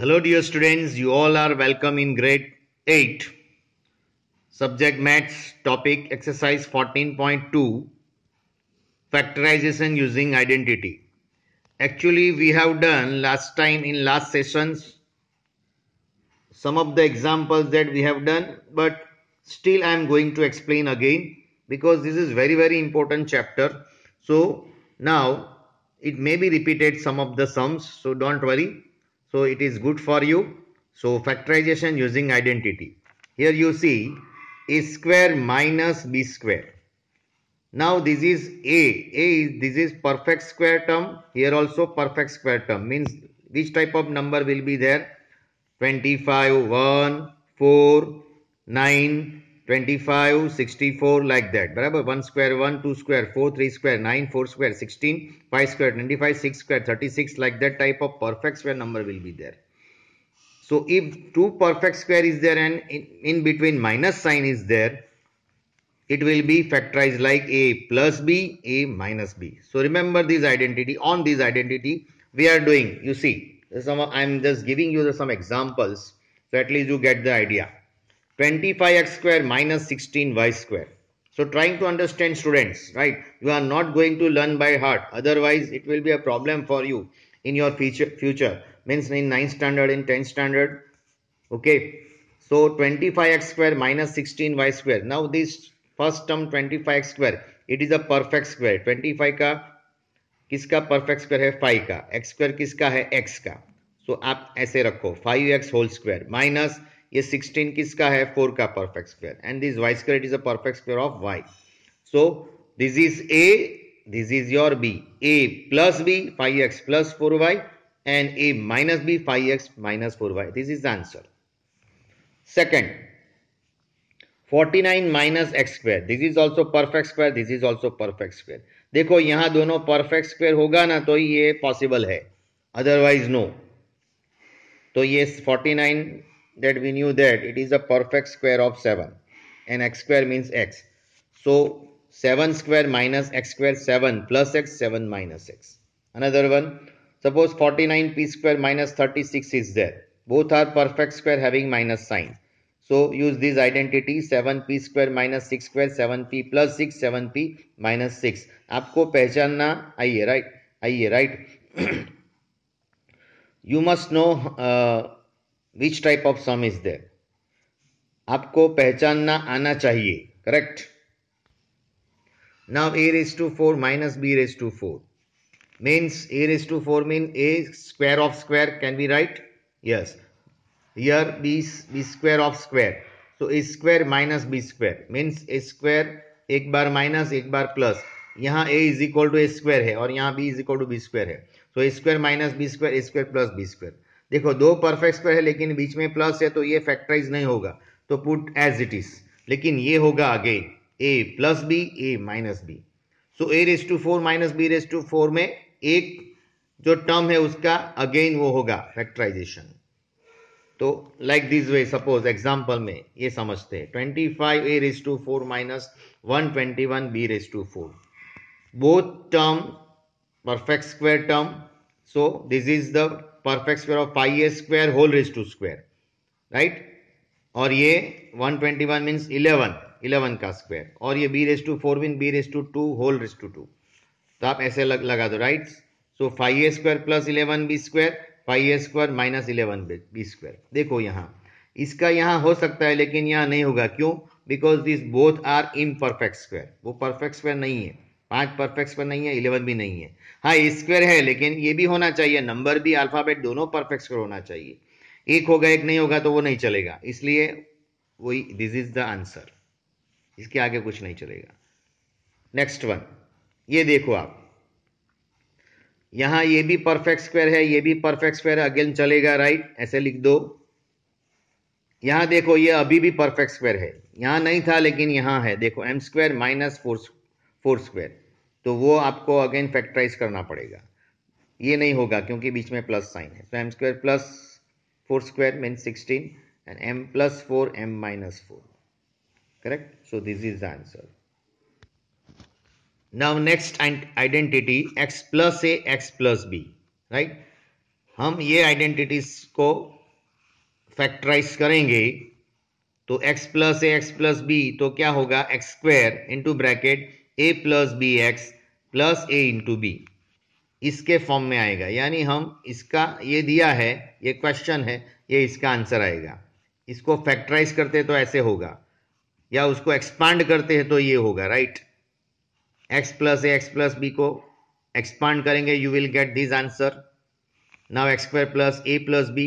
Hello dear students, you all are welcome in grade 8. Subject maths topic exercise 14.2 factorization using identity. Actually we have done last time in last sessions some of the examples that we have done but still I am going to explain again because this is very very important chapter. So now it may be repeated some of the sums so don't worry so it is good for you. So factorization using identity. Here you see a square minus b square. Now this is a. A is this is perfect square term. Here also perfect square term means which type of number will be there? 25, 1, 4, 9, 25, 64 like that. Barabar 1 square 1, 2 square 4, 3 square 9, 4 square 16, 5 square 25, 6 square 36 like that type of perfect square number will be there. So if two perfect square is there and in, in between minus sign is there, it will be factorized like A plus B, A minus B. So remember this identity, on this identity we are doing, you see, some, I am just giving you the, some examples so at least you get the idea. 25x square minus 16y square. So trying to understand students, right? You are not going to learn by heart. Otherwise, it will be a problem for you in your future, future. means in 9th standard, in 10th standard. Okay. So 25x square minus 16y square. Now this first term 25x square, it is a perfect square. 25 ka kiska perfect square hai? 5 ka. X square kiska hai? X ka. so, आप aise rakho. 5x whole square minus ये 16 किसका है 4 का perfect square and this Y square is a perfect square of Y so this is A this is your B A plus B five x plus four Y and A minus B five X minus four Y this is the answer second 49 minus X square this is also perfect square this is also perfect square देखो यहां दोनों perfect square होगा ना तो ये possible है otherwise no no. तो ये 49 that we knew that it is a perfect square of 7 and x square means x. So 7 square minus x square 7 plus x 7 minus x. Another one suppose 49 p square minus 36 is there. Both are perfect square having minus sign. So use this identity 7p square minus 6 square 7p plus 6 7p minus 6. आपको पहचानना आइए right आइए right. You must know. Uh, which type of sum is there आपको पहचानना आना चाहिए correct now A raise to four minus B raise to four means A raise to four mean A square of square can be right yes your B B square of square तो ए square minus B square means A square एक बार minus एक बार plus यहाँ A is equal to A square है और यहाँ B is equal to B square है so A square minus B square A square plus B square देखो दो परफेक्ट स्क्वायर है लेकिन बीच में प्लस है तो ये फैक्टराइज नहीं होगा तो पुट एज इट इज लेकिन ये होगा आगे A plus B A minus B so A raise to four minus B raise to four में एक जो टर्म है उसका अगेन वो होगा फैक्टराइजेशन तो like this way suppose example में ये समझते हैं twenty five A raise to four minus one twenty one B raise to four both term perfect square term so this is the perfect square of five A square whole raise to square right और ये 121 twenty one means eleven eleven का square और ये B raise to four mean B raise to two whole raise to two तो आप ऐसे लग, लगा दो right so five A square plus eleven B square five A square minus eleven B square देखो यहाँ इसका यहाँ हो सकता है लेकिन यहाँ नहीं होगा क्यों because this both are imperfect square वो परफेक्ट स्क्वायर नहीं है पांच परफेक्ट्स पर नहीं है इलेवन भी नहीं है हाँ स्क्वायर है लेकिन ये भी होना चाहिए नंबर भी अल्फ़ाबेट दोनों परफेक्ट्स पर होना चाहिए एक होगा एक नहीं होगा तो वो नहीं चलेगा इसलिए वही दिस इज द आंसर इसके आगे कुछ नहीं चलेगा नेक्स्ट वन ये देखो आप यहां ये भी परफेक्ट स्क्वायर है ये भी परफेक्ट स्क्वायर अगेन चलेगा राइट ऐसे लिख दो यहां देखो ये अभी भी परफेक्ट स्क्वायर है यहां नहीं था लेकिन यहां है देखो M square minus four four square तो वो आपको अगेन फैक्टराइज करना पड़ेगा ये नहीं होगा क्योंकि बीच में प्लस साइन है तो M square plus four square mean sixteen and M plus four M minus four correct so this is the answer now next identity X plus A x plus B right हम ये identities को factorize करेंगे तो X plus ए x plus B तो क्या होगा X square into bracket A plus B X plus A into B इसके form में आएगा यानी हम इसका ये दिया है ये क्वेश्चन है ये इसका आंसर आएगा इसको फैक्टराइज करते तो ऐसे होगा या उसको एक्सपांड करते हैं तो ये होगा राइट एक्स प्लस ए एक्स प्लस बी को एक्सपांड करेंगे you will get this answer now X square plus A plus B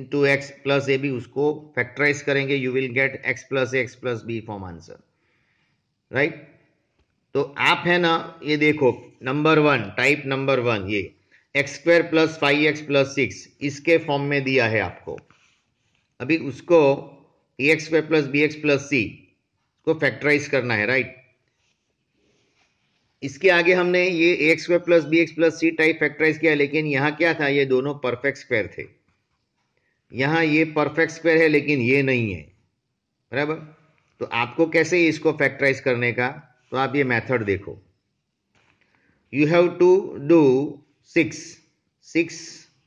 into x plus A B उसको फैक्टराइज करेंगे you will get X plus A x plus B form answer right तो आप है ना ये देखो number one type number one ये X square plus five x plus six इसके फॉर्म में दिया है आपको अभी उसको A X square plus B X plus C को फैक्टराइज करना है राइट इसके आगे हमने ये ए X square plus B X plus C type factorize किया लेकिन यहाँ क्या था ये दोनों परफेक्ट स्क्वायर थे यहाँ ये परफेक्ट स्क्वायर है लेकिन ये नहीं है बराबर तो आपको कैसे इसको फैक्टराइज करने का तो आप ये मेथड देखो you have to do six six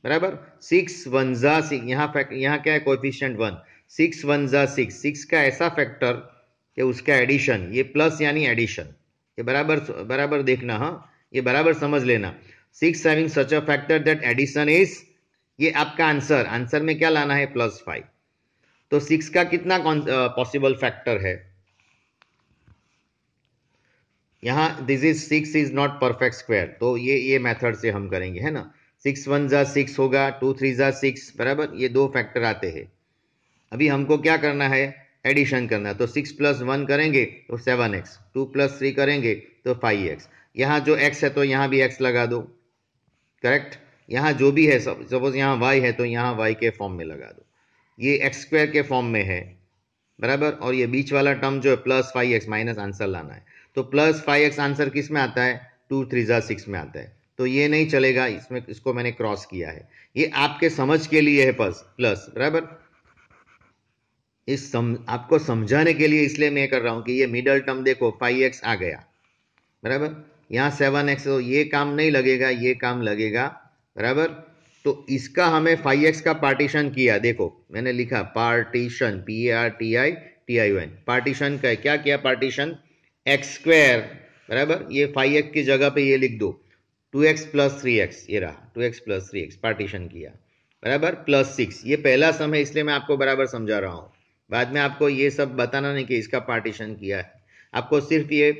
बराबर सिक्स वन ज़ा सिक्स यहाँ फैक्ट यहाँ क्या है कोफिशियंट वन सिक्स वन ज़ा सिक्स सिक्स का ऐसा फैक्टर कि उसका एडिशन ये प्लस यानी एडिशन ये बराबर बराबर देखना हाँ ये बराबर समझ लेना six having such a factor that addition is ये आपका आंसर आंसर में क्या लाना है प्लस फाइव तो सिक्स का कितना पॉसिबल फैक्टर है यहाँ this is six is not perfect square तो ये ये मेथड से हम करेंगे है ना सिक्स वन ज़ा सिक्स होगा टू थ्री ज़ा सिक्स बराबर ये दो फैक्टर आते हैं अभी हमको क्या करना है एडिशन करना है तो सिक्स प्लस वन करेंगे तो seven X two plus three करेंगे तो फाइव एक्स यहाँ जो एक्स है तो यहाँ भी एक्स लगा दो करेक्ट यहाँ जो भी है सपोज यहाँ वाई है तो यहाँ वाई के फॉर्म में लगा दो ये एक्स स्क्वायर के फॉर्म में है बराबर और ये बीच वाला टर्म जो है plus five X minus answer लाना है तो प्लस फाइव एक्स आंसर किस में आता है टू थ्री ज़ा सिक्स में आता है तो ये नहीं चलेगा इसमें इसको मैंने क्रॉस किया है ये आपके समझ के लिए है प्लस प्लस बराबर इस सम, आपको समझाने के लिए इसलिए मैं कर रहा हूं कि ये मिडल टर्म देखो फाइव एक्स आ गया बराबर यहां सेवन एक्स तो ये काम नहीं लगेगा ये काम लगेगा बराबर तो इसका हमें फाइव एक्स का पार्टीशन किया देखो मैंने लिखा partition P A R T I T I N partition का क्या किया पार्टीशन एक्स स्क्वायर बराबर ये फाइव एक्स की जगह पे ये लिख दो two X plus three X ये रहा two X plus three X partition किया बराबर प्लस सिक्स ये पहला सम है इसलिए मैं आपको बराबर समझा रहा हूँ बाद में आपको ये सब बताना नहीं कि इसका पार्टीशन किया है आपको सिर्फ ये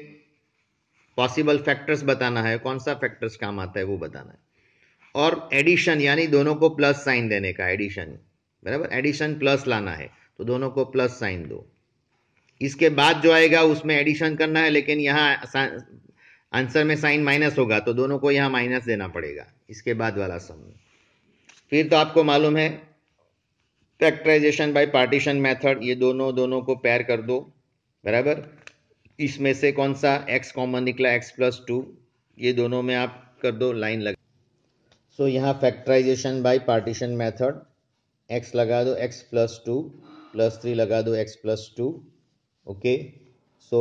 पॉसिबल फैक्टर्स बताना है कौन सा फैक्टर्स काम आता है वो बताना है और एडिशन यानी दोनों को प्लस साइन देने का एडिशन बराबर एडिशन प्लस लाना है तो दोनों को प्लस साइन दो इसके बाद जो आएगा उसमें एडिशन करना है लेकिन यहाँ आंसर में साइन माइनस होगा तो दोनों को यहाँ माइनस देना पड़ेगा इसके बाद वाला सम में फिर तो आपको मालूम है फैक्टराइजेशन बाय पार्टीशन मेथड ये दोनों दोनों को पैर कर दो बराबर इसमें से कौन सा एक्स कॉमन निकला एक्स प्लस टू ये दोनों में आप कर दो लाइन लगा सो so, यहाँ factorization by partition method X लगा दो X plus two plus three लगा दो X plus two okay so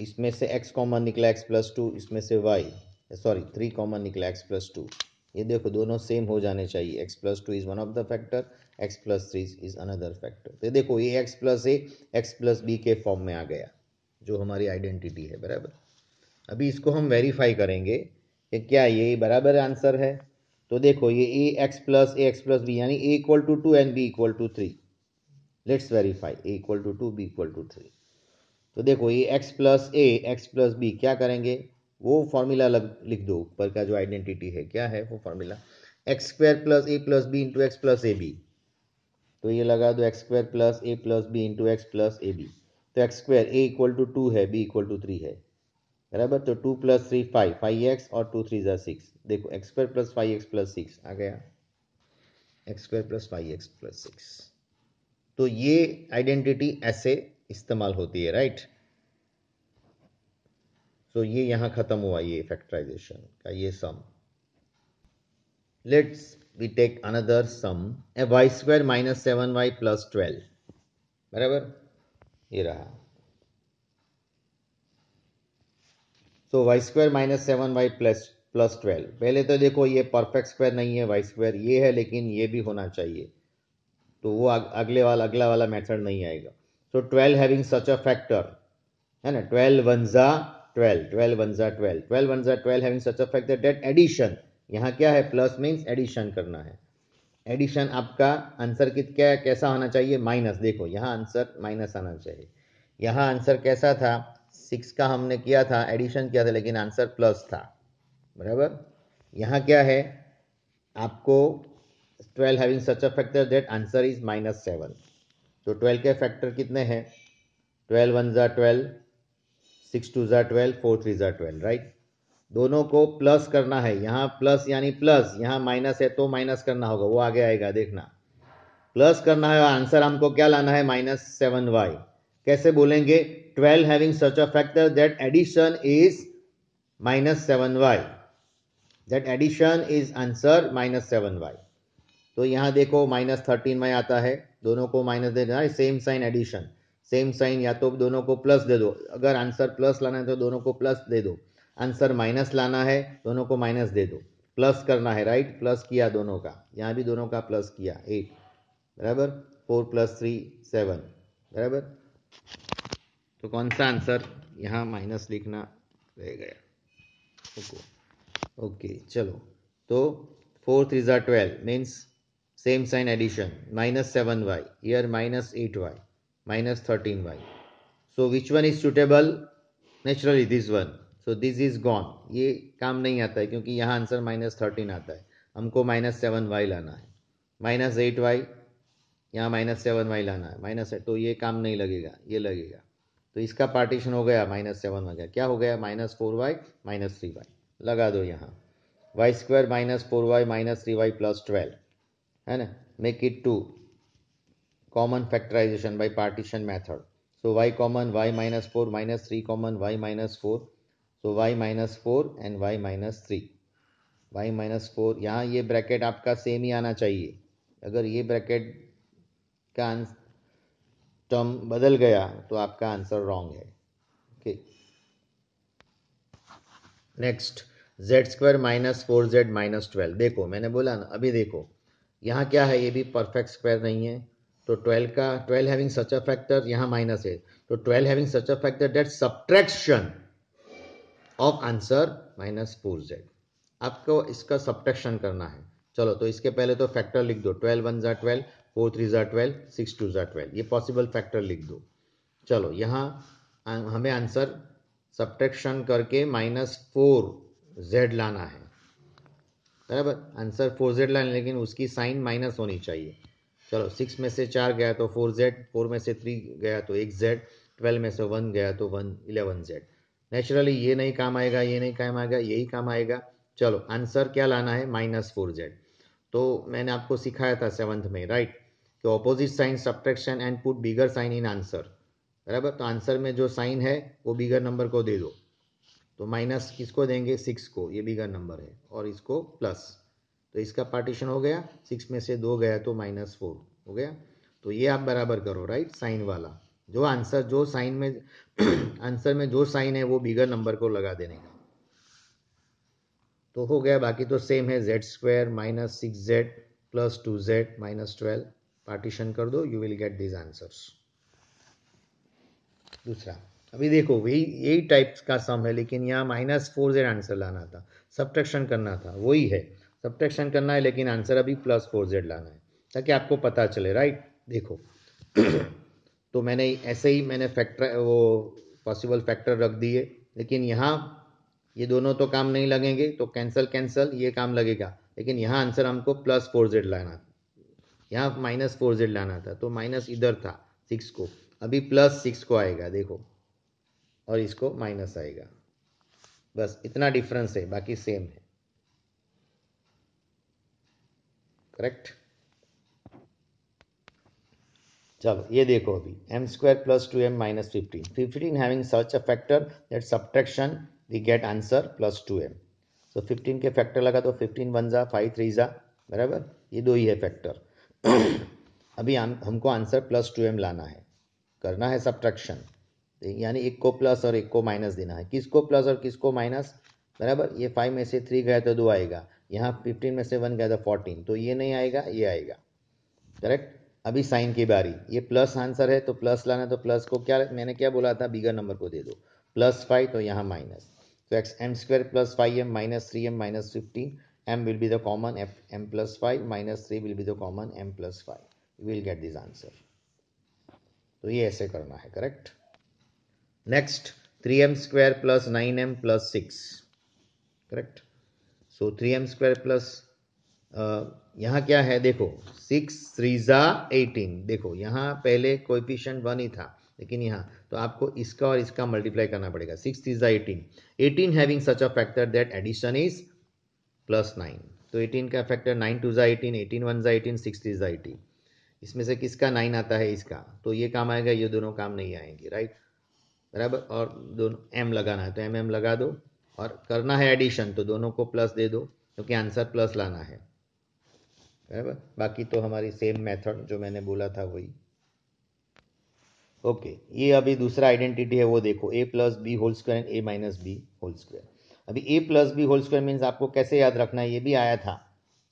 इसमें से x कॉमन निकला x प्लस टू इसमें से y सॉरी थ्री कॉमन निकला x प्लस टू ये देखो दोनों सेम हो जाने चाहिए x plus two is one of the factor x plus three is another factor तो देखो ये x प्लस ए एक्स प्लस बी के फॉर्म में आ गया जो हमारी आइडेंटिटी है बराबर अभी इसको हम वेरीफाई करेंगे कि क्या ये बराबर आंसर है तो देखो ये ए एक्स प्लस ए एक्स प्लस बी यानी a equal to two and b equal to three let's verify a equal to two b equal to three तो देखो ये एक्स प्लस ए एक्स प्लस बी क्या करेंगे वो फॉर्मूला लिख दो ऊपर का जो आइडेंटिटी है क्या है वो फॉर्मूला एक्स स्क्वायर प्लस ए plus B into x plus ए बी तो ये लगा दो एक्स स्क्वायर प्लस ए plus B into x plus ए बी तो x square a equal to two है बी इक्वल टू थ्री है बराबर तो two plus three five five x और टू थ्री ज़ा सिक्स देखो x square plus five x plus six आ गया x square plus five x plus six तो ये आइडेंटिटी ऐसे इस्तेमाल होती है राइट सो ये यहां खत्म हुआ ये फैक्टराइजेशन का ये sum let's we take another sum a y square minus seven y plus twelve बराबर ये रहा so y square minus seven y plus plus twelve पहले तो देखो ये परफेक्ट स्क्वायर नहीं है वाई स्क्वायर ये है लेकिन ये भी होना चाहिए तो वो अगले वाला अगला वाला मेथड नहीं आएगा so twelve having such a factor है ना ट्वेल्व वन ज़ा ट्वेल्व ट्वेल्व वन ज़ा ट्वेल्व ट्वेल्व वन ज़ा twelve having such a factor that addition यहाँ क्या है प्लस मीन्स एडिशन करना है एडिशन आपका आंसर कित क्या कैसा होना चाहिए माइनस देखो यहाँ आंसर माइनस आना चाहिए यहाँ आंसर कैसा था सिक्स का हमने किया था एडिशन किया था लेकिन आंसर प्लस था बराबर यहाँ क्या है आपको twelve having such a factor that answer is minus seven तो ट्वेल्व के फैक्टर कितने हैं ट्वेल्व वन ज़ा ट्वेल्व सिक्स टू ज़ा ट्वेल्व फोर थ्री ज़ा ट्वेल्व राइट दोनों को प्लस करना है यहाँ प्लस यानी प्लस यहाँ माइनस है तो माइनस करना होगा वो आगे आएगा देखना प्लस करना है आंसर हमको क्या लाना है माइनस सेवन वाई कैसे बोलेंगे twelve having such a factor that addition is minus seven y that addition is answer minus seven y तो यहाँ देखो माइनस थर्टीन में आता है दोनों को माइनस दे देना same sign addition same sign या तो दोनों को प्लस दे दो अगर आंसर प्लस लाना है तो दोनों को प्लस दे दो आंसर माइनस लाना है दोनों को माइनस दे दो प्लस करना है राइट प्लस किया दोनों का यहाँ भी दोनों का प्लस किया एट बराबर फोर प्लस थ्री सेवन बराबर तो कौन सा आंसर यहाँ माइनस लिखना रह गया ओके चलो तो फोर थ्री जार twelve means same sign addition minus 7y here minus 8y minus 13y so which one is suitable naturally this one so this is gone ये काम नहीं आता है क्योंकि यहाँ आंसर माइनस थर्टीन आता है हमको माइनस सेवन वाई लाना है माइनस एट वाई यहाँ माइनस सेवन वाई लाना है माइनस तो ये काम नहीं लगेगा ये लगेगा तो इसका पार्टीशन हो गया माइनस सेवन हो गया क्या हो गया minus four y minus three y लगा दो यहाँ y square minus four y minus three y plus twelve है ना make it to common factorisation by partition method so y common y minus four minus three common y minus four so y minus four and y minus three y minus four यहाँ ये bracket आपका same ही आना चाहिए अगर ये bracket का आंस term बदल गया तो आपका आंसर रॉन्ग है okay next z square minus four z minus twelve देखो मैंने बोला ना अभी देखो यहाँ क्या है ये भी परफेक्ट स्क्वायर नहीं है तो ट्वेल्व का twelve having such a factor यहाँ माइनस है तो twelve having such a factor that subtraction of answer minus four z आपको इसका सब्ट्रैक्शन करना है चलो तो इसके पहले तो फैक्टर लिख दो ट्वेल्व वन जार ट्वेल्व फोर थ्री जार ट्वेल्व सिक्स टू जार ट्वेल्व ये पॉसिबल फैक्टर लिख दो चलो यहाँ हमें आंसर सब्ट्रैक्शन करके माइनस फोर जेड लाना है बराबर आंसर फोर जेड लाइन लेकिन उसकी साइन माइनस होनी चाहिए चलो सिक्स में से चार गया तो फोर जेड फोर में से थ्री गया तो एक जेड ट्वेल्व में से वन गया तो वन इलेवन जेड नेचुरली ये नहीं काम आएगा ये नहीं काम आएगा यही काम आएगा चलो आंसर क्या लाना है माइनस फोर जेड तो मैंने आपको सिखाया था सेवन्थ में राइट कि opposite sign subtraction and put bigger sign in answer बराबर तो आंसर में जो साइन है वो बिगर नंबर को दे दो तो माइनस किसको देंगे सिक्स को ये बिगर नंबर है और इसको प्लस तो इसका पार्टीशन हो गया सिक्स में से दो गया तो माइनस फोर हो गया तो ये आप बराबर करो राइट साइन वाला जो आंसर जो साइन में आंसर में जो साइन है वो बिगर नंबर को लगा देने का तो हो गया बाकी तो सेम है z square minus six z plus two z minus twelve partition कर दो you will get these answers दूसरा अभी देखो वही यही टाइप का सम है लेकिन यहाँ माइनस फोर जेड आंसर लाना था सब्ट्रैक्शन करना था वही है सब्ट्रैक्शन करना है लेकिन आंसर अभी प्लस फोर जेड लाना है ताकि आपको पता चले राइट देखो तो मैंने ऐसे ही मैंने फैक्टर वो पॉसिबल फैक्टर रख दिए लेकिन यहाँ ये दोनों तो काम नहीं लगेंगे तो कैंसल कैंसल ये काम लगेगा लेकिन यहाँ आंसर हमको प्लस फोर जेड लाना यहाँ माइनस फोर जेड लाना था तो माइनस इधर था सिक्स को अभी प्लस सिक्स को आएगा देखो और इसको माइनस आएगा बस इतना डिफरेंस है बाकी सेम है करेक्ट चलो ये देखो अभी m square plus two m minus fifteen fifteen having such a factor that subtraction we get answer plus two m so fifteen के फैक्टर लगा तो फिफ्टीन वन जा फाइव थ्री जा बराबर ये दो ही है फैक्टर अभी हम, हमको आंसर प्लस टू एम लाना है करना है सब्ट्रैक्शन यानी एक को प्लस और एक को माइनस देना है किसको प्लस और किसको माइनस बराबर ये फाइव में से थ्री गया तो दो आएगा यहाँ फिफ्टीन में से वन गया तो फोर्टीन तो ये नहीं आएगा ये आएगा करेक्ट अभी साइन की बारी ये प्लस आंसर है तो प्लस लाना तो प्लस को क्या मैंने क्या बोला था बिगर नंबर को दे दो प्लस फाइव तो यहाँ माइनस तो x m square plus five m minus three m minus fifteen m will be the common f m plus five minus three will be the common m plus five you will get this तो ये ऐसे करना है correct Next, 3m square plus 9m plus 6. Correct? So, 3m square plus uh, यहाँ क्या है देखो six थ्रीजा एटीन देखो यहाँ पहले कोएफिशिएंट वन ही था लेकिन यहाँ तो आपको इसका और इसका मल्टीप्लाई करना पड़ेगा सिक्स थ्रीजा eighteen eighteen having such a factor that addition is plus nine तो एटीन का फैक्टर नाइन टू ज़ा एटीन एटीन वन ज़ा एटीन सिक्स थ्रीजा एटीन इसमें से किसका नाइन आता है इसका तो ये काम आएगा ये दोनों काम नहीं आएंगे राइट right? बराबर और दोनों एम लगाना है तो एम एम लगा दो और करना है एडिशन तो दोनों को प्लस दे दो क्योंकि तो आंसर प्लस लाना है बराबर बाकी तो हमारी सेम मेथड जो मैंने बोला था वही ओके ये अभी दूसरा आइडेंटिटी है वो देखो a plus B whole square and A minus b whole square अभी a plus B whole square means आपको कैसे याद रखना है ये भी आया था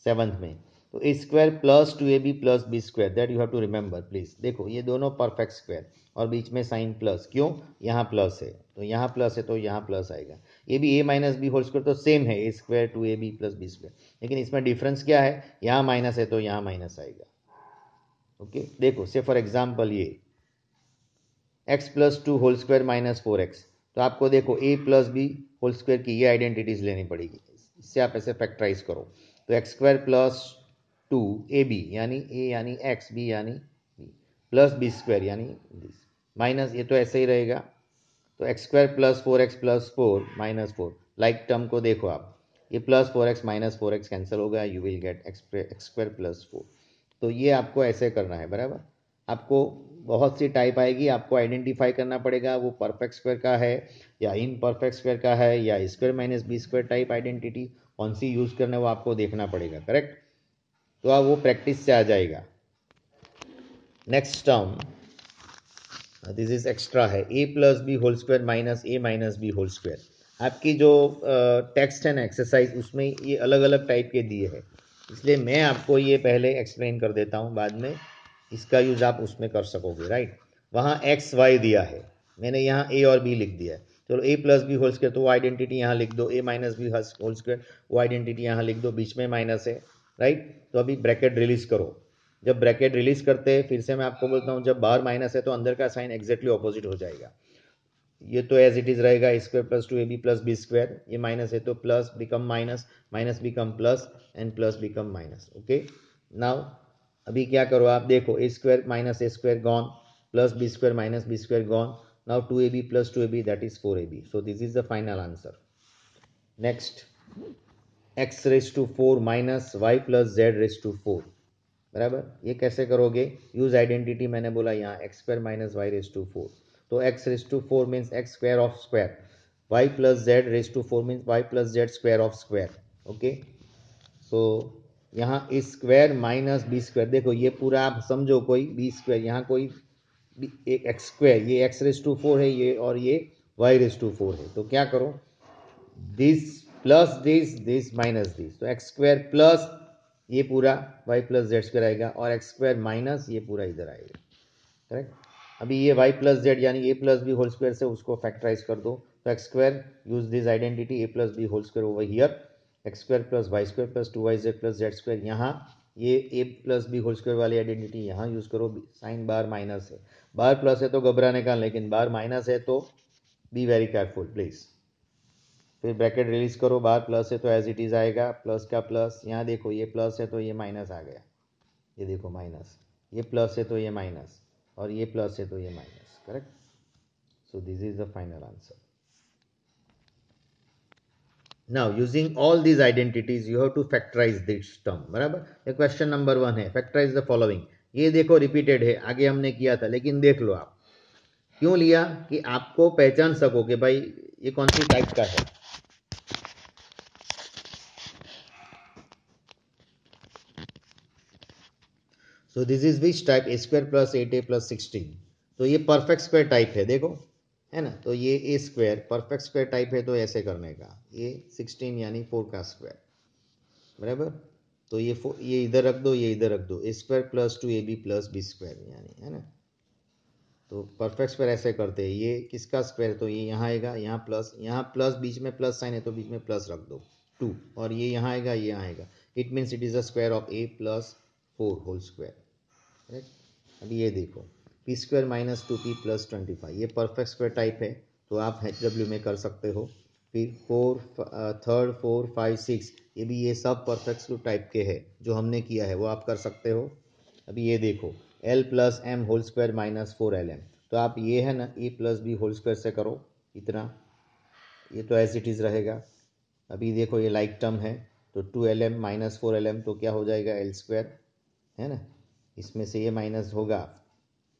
सेवन्थ में तो ए square plus two a b plus B square that you have to remember please देखो ये दोनों परफेक्ट स्क्वायर और बीच में साइन प्लस क्यों यहाँ प्लस है तो यहाँ प्लस है तो यहाँ प्लस आएगा ये भी a minus b whole square तो सेम है ए square two a b plus B square लेकिन इसमें डिफरेंस क्या है यहाँ माइनस है तो यहाँ माइनस आएगा ओके okay? देखो से फॉर एग्जाम्पल ये x plus two whole square minus four x तो आपको देखो a plus B whole square की ये आइडेंटिटीज लेनी पड़ेगी इससे आप ऐसे फैक्टराइज करो तो x square plus two a b यानी ए यानी एक्स बी यानी बी प्लस बी स्क्वायर यानी दिस माइनस ये तो ऐसे ही रहेगा तो x square plus four x plus four minus four like term को देखो आप ये plus four x minus four x cancel होगा you will get x square plus four तो ये आपको ऐसे करना है बराबर आपको बहुत सी टाइप आएगी आपको आइडेंटिफाई करना पड़ेगा वो परफेक्ट स्क्वायर का है या इन परफेक्ट स्क्वायर का है या square minus B square type identity कौन सी यूज़ करना है वो आपको देखना पड़ेगा करेक्ट तो अब वो प्रैक्टिस से आ जाएगा next term this is extra है a plus B whole square minus a minus b whole square आपकी जो टेक्स्ट है ना एक्सरसाइज उसमें ये अलग अलग टाइप के दिए हैं इसलिए मैं आपको ये पहले एक्सप्लेन कर देता हूँ बाद में इसका यूज आप उसमें कर सकोगे राइट वहाँ एक्स वाई दिया है मैंने यहाँ ए और बी लिख दिया है चलो a plus B whole square तो वो आइडेंटिटी यहाँ लिख दो a minus b whole square वो आइडेंटिटी यहाँ लिख दो बीच में माइनस है राइट तो अभी ब्रैकेट रिलीज करो जब ब्रैकेट रिलीज करते फिर से मैं आपको बोलता हूँ जब बाहर माइनस है तो अंदर का साइन एग्जैक्टली ऑपोजिट हो जाएगा ये तो एज इट इज रहेगा a square plus two a b plus B square ये माइनस है तो plus become minus minus become plus and plus become minus okay now अभी क्या करो आप देखो a square minus a square gone plus B square minus B square gone now two a b plus two a b that is four a b so this is the final answer next x raise to four minus Y plus z raise to four बराबर ये कैसे करोगे use identity मैंने बोला यहाँ x square minus y raise to four तो x raise to four means x square of square y plus z raise to four means y plus z square of square okay so तो यहाँ a square minus B square देखो ये पूरा आप समझो कोई B square यहाँ कोई एक एक्स स्क्वायर ये एक्स रेस टू फोर है ये और ये वाई रेस टू फोर है तो क्या करो this plus this this minus this तो एक्स स्क्वायर प्लस ये पूरा वाई प्लस जेड स्क्वायर आएगा और एक्स स्क्वायर माइनस ये पूरा इधर आएगा करेक्ट अभी ये वाई प्लस जेड यानी a plus B whole square से उसको फैक्टराइज कर दो तो x square use this identity a plus B whole square over here x square plus Y square plus two y z plus z square यहाँ ये a plus B whole square वाली identity यहाँ use करो sign बार minus है बार plus है तो घबराने का लेकिन बार माइनस है तो बी वेरी केयरफुल प्लीज़ फिर ब्रैकेट रिलीज़ करो बाहर प्लस है तो एज इट इज़ आएगा प्लस का प्लस यहाँ देखो ये प्लस है तो ये माइनस आ गया ये देखो माइनस ये प्लस है तो ये माइनस और ये प्लस है तो ये minus correct so this is the final answer now using all these identities you have to factorise this term बराबर ये क्वेश्चन नंबर वन है फैक्टराइज द फॉलोइंग ये देखो रिपीटेड है आगे हमने किया था लेकिन देख लो आप क्यों लिया कि आपको पहचान सको कि भाई ये कौन सी टाइप का है so this is which type a square plus eight a plus sixteen तो ये परफेक्ट स्क्वायर टाइप है देखो है ना तो ये a square perfect square type है तो ऐसे करने का ये सिक्सटीन यानी फोर का स्क्वायर बराबर तो ये फो ये इधर रख दो ये इधर रख दो a square plus two a b plus B square यानी है ना तो परफेक्ट स्क्वायर ऐसे करते हैं ये किसका स्क्वायर तो ये यहाँ आएगा यहाँ प्लस यहाँ प्लस बीच में प्लस साइन है तो बीच में प्लस रख दो टू और ये यहाँ आएगा ये आएगा it means it is a square of a plus four whole square right अब ये देखो p square minus two P plus twenty five ये परफेक्ट स्क्वायर टाइप है तो आप एच डब्ल्यू में कर सकते हो फिर four third four five six ये भी ये सब परफेक्ट स्क्वायर टाइप के है जो हमने किया है वो आप कर सकते हो अभी ये देखो L plus M whole square minus four L M तो आप ये है ना A plus B whole square से करो इतना ये तो एज इट इज़ रहेगा अभी देखो ये लाइक टर्म है तो two L M minus four L M तो क्या हो जाएगा एल स्क्वायर है ना इसमें से ये माइनस होगा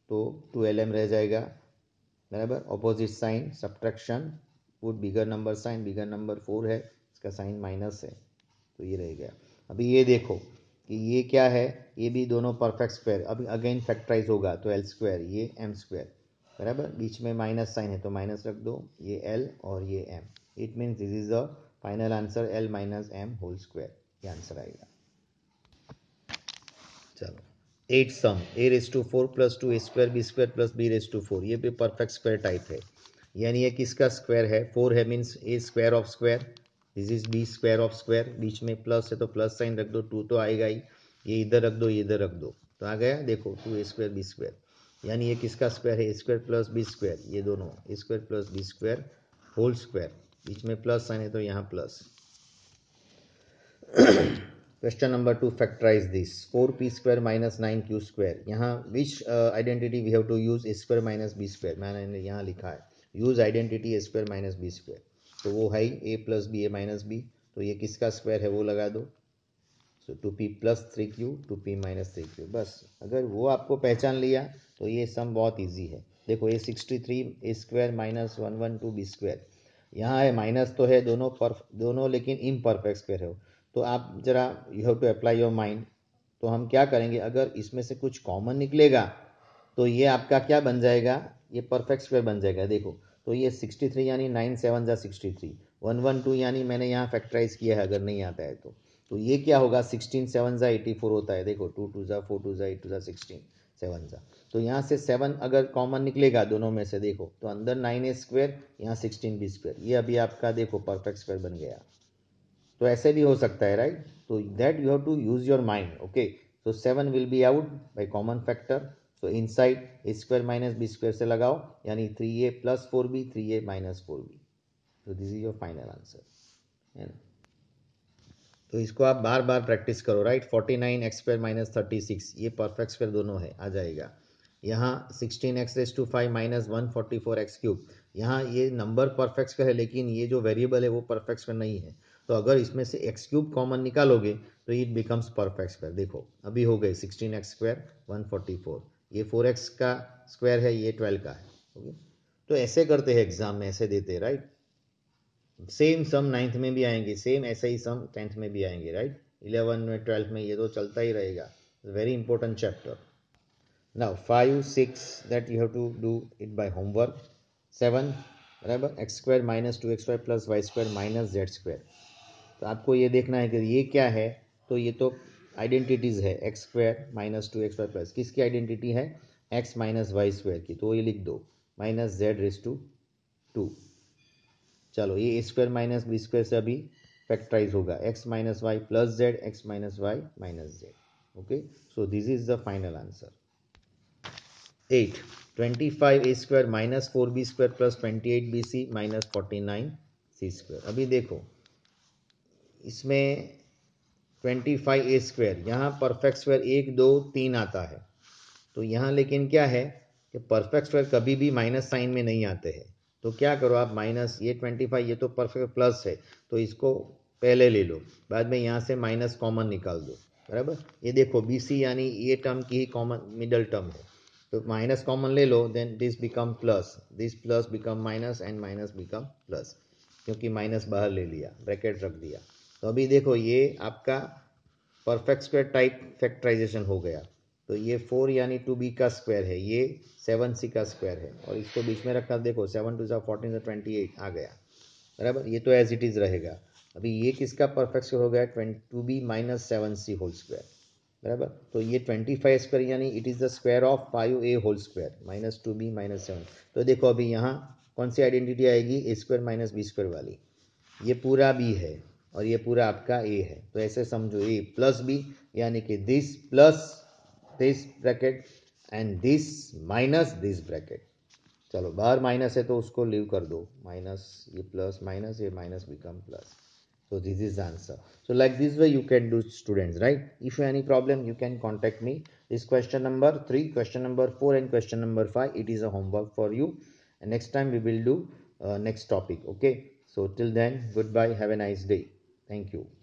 तो टू एल एम रह जाएगा बराबर ऑपोजिट साइन सब्ट्रैक्शन वो bigger number sign bigger number four है इसका साइन माइनस है तो ये रह गया अभी ये देखो कि ये क्या है ये भी दोनों परफेक्ट स्क्वायर अभी अगेन फैक्टराइज होगा तो एल स्क्वायर ये एम स्क्वायर बराबर बीच में माइनस साइन है तो माइनस रख दो ये एल और ये M it means this is the final answer L minus M whole square ये आंसर आएगा चलो eight sum A raise to four plus two A square B square plus B raise to four ये भी perfect square type है यानी ये किसका square है फोर है means A square of square this is B square of square बीच में प्लस है तो प्लस साइन रख दो टू तो आएगा ही ये इधर रख दो ये इधर रख दो तो आ गया देखो two A square B square यानी ये किसका स्क्वायर है ए स्क्वायर प्लस बी स्क्वायर ये दोनों A square plus B square whole square बीच में प्लस साइन है तो यहाँ plus question number two factorise this four P square minus nine Q square यहाँ which identity we have to use square minus B square मैंने यहाँ लिखा है use identity square minus B square तो वो है ही A plus B A minus B तो ये किसका स्क्वायर है वो लगा दो so two P plus three Q two P minus three Q बस अगर वो आपको पहचान लिया तो ये सम बहुत ईजी है देखो A sixty three A square minus one one two B square यहाँ है माइनस तो है दोनों पर दोनों लेकिन इम परफेक्ट स्क्वायर है तो आप जरा you have to apply your mind तो हम क्या करेंगे अगर इसमें से कुछ कॉमन निकलेगा तो ये आपका क्या बन जाएगा ये परफेक्ट स्क्वायर बन जाएगा देखो तो ये 63 यानी नाइन सेवन जा sixty three one one two यानी मैंने यहाँ फैक्टराइज किया है अगर नहीं आता है तो तो ये क्या होगा सिक्सटीन सेवन ज़ा एटी फोर होता है देखो टू टू ज़ा फोर टू ज़ा एट टू ज़ा सिक्सटीन सेवन ज़ा तो यहाँ से सेवन अगर कॉमन निकलेगा दोनों में से देखो तो अंदर नाइन ए स्क्वेयर यहाँ सिक्सटीन बी स्क्वेयर ये अभी आपका देखो परफेक्ट स्क्वायर बन गया तो ऐसे भी हो सकता है राइट तो that you have to use your mind okay तो seven will be out by common factor तो inside A square minus B square से लगाओ यानी three A plus four B three A minus four B तो this is your final answer तो इसको आप बार बार प्रैक्टिस करो right forty nine X square minus thirty six ये परफेक्ट स्क्वायर दोनों है आ जाएगा यहाँ sixteen X raise to five minus one forty four X cube यहाँ ये नंबर परफेक्ट स्क्वायर है लेकिन ये जो वेरिएबल है वो परफेक्ट स्क्वायर नहीं है तो अगर इसमें से एक्स क्यूब कॉमन निकालोगे तो इट बिकम्स परफेक्ट स्क्वायर देखो अभी हो गए sixteen X square one forty four ये फोर एक्स का स्क्वायर है ये ट्वेल्व का है ओके तो ऐसे करते हैं एग्जाम में ऐसे देते हैं राइट सेम सम नाइन्थ में भी आएंगे सेम ऐसे ही सम टेंथ में भी आएंगे राइट इलेवन में ट्वेल्थ में ये तो चलता ही रहेगा very important chapter now five six that you have to do it by homework seven बराबर X square minus two X square plus Y square minus Z square तो आपको ये देखना है कि ये क्या है तो ये तो आइडेंटिटीज़ है X square minus two X Y plus किसकी आइडेंटिटी है एक्स माइनस वाई स्क्वायर की तो ये लिख दो minus Z raise to two चलो ये स्क्वायर माइनस बी स्क्वायर से अभी फैक्टराइज होगा X minus Y plus Z X minus Y minus Z okay so this is the final answer eight twenty five A square minus four B square plus twenty eight B C minus forty nine C square अभी देखो इसमें twenty five A square यहाँ perfect square एक दो तीन आता है तो यहाँ लेकिन क्या है कि परफेक्ट स्क्वायर कभी भी माइनस साइन में नहीं आते हैं तो क्या करो आप माइनस ये ट्वेंटी फाइव ये तो परफेक्ट प्लस है तो इसको पहले ले लो बाद में यहाँ से माइनस कॉमन निकाल दो बराबर ये देखो बी सी यानी ये टर्म की ही कॉमन मिडल टर्म है तो माइनस कॉमन ले लो then this become plus this plus become minus and minus become plus क्योंकि माइनस बाहर ले लिया ब्रैकेट रख दिया तो अभी देखो ये आपका परफेक्ट स्क्वायर टाइप फैक्टराइजेशन हो गया तो ये फोर यानी टू बी का स्क्वायर है ये सेवन सी का स्क्वायर है और इसको बीच में रखा देखो सेवन टू सा फोर्टीन सा ट्वेंटी एट आ गया बराबर ये तो एज इट इज़ रहेगा अभी ये किसका परफेक्ट स्क्वायर हो गया twenty two B minus seven C whole square बराबर तो ये ट्वेंटी फाइव स्क्वायर यानी it is the square of five A whole square minus two B minus seven तो देखो अभी यहाँ कौन सी आइडेंटिटी आएगी A square minus B square वाली ये पूरा बी है और ये पूरा आपका ए है तो ऐसे समझो ए प्लस बी यानी कि this plus this bracket and this minus this bracket चलो बाहर माइनस है तो उसको लीव कर दो माइनस ये प्लस माइनस ये minus become plus so this is answer so like this way you can do students right if you any problem you can contact me this question number three question number four and question number five it is a homework for you next time we will do next topic okay so till then goodbye have a nice day Thank you.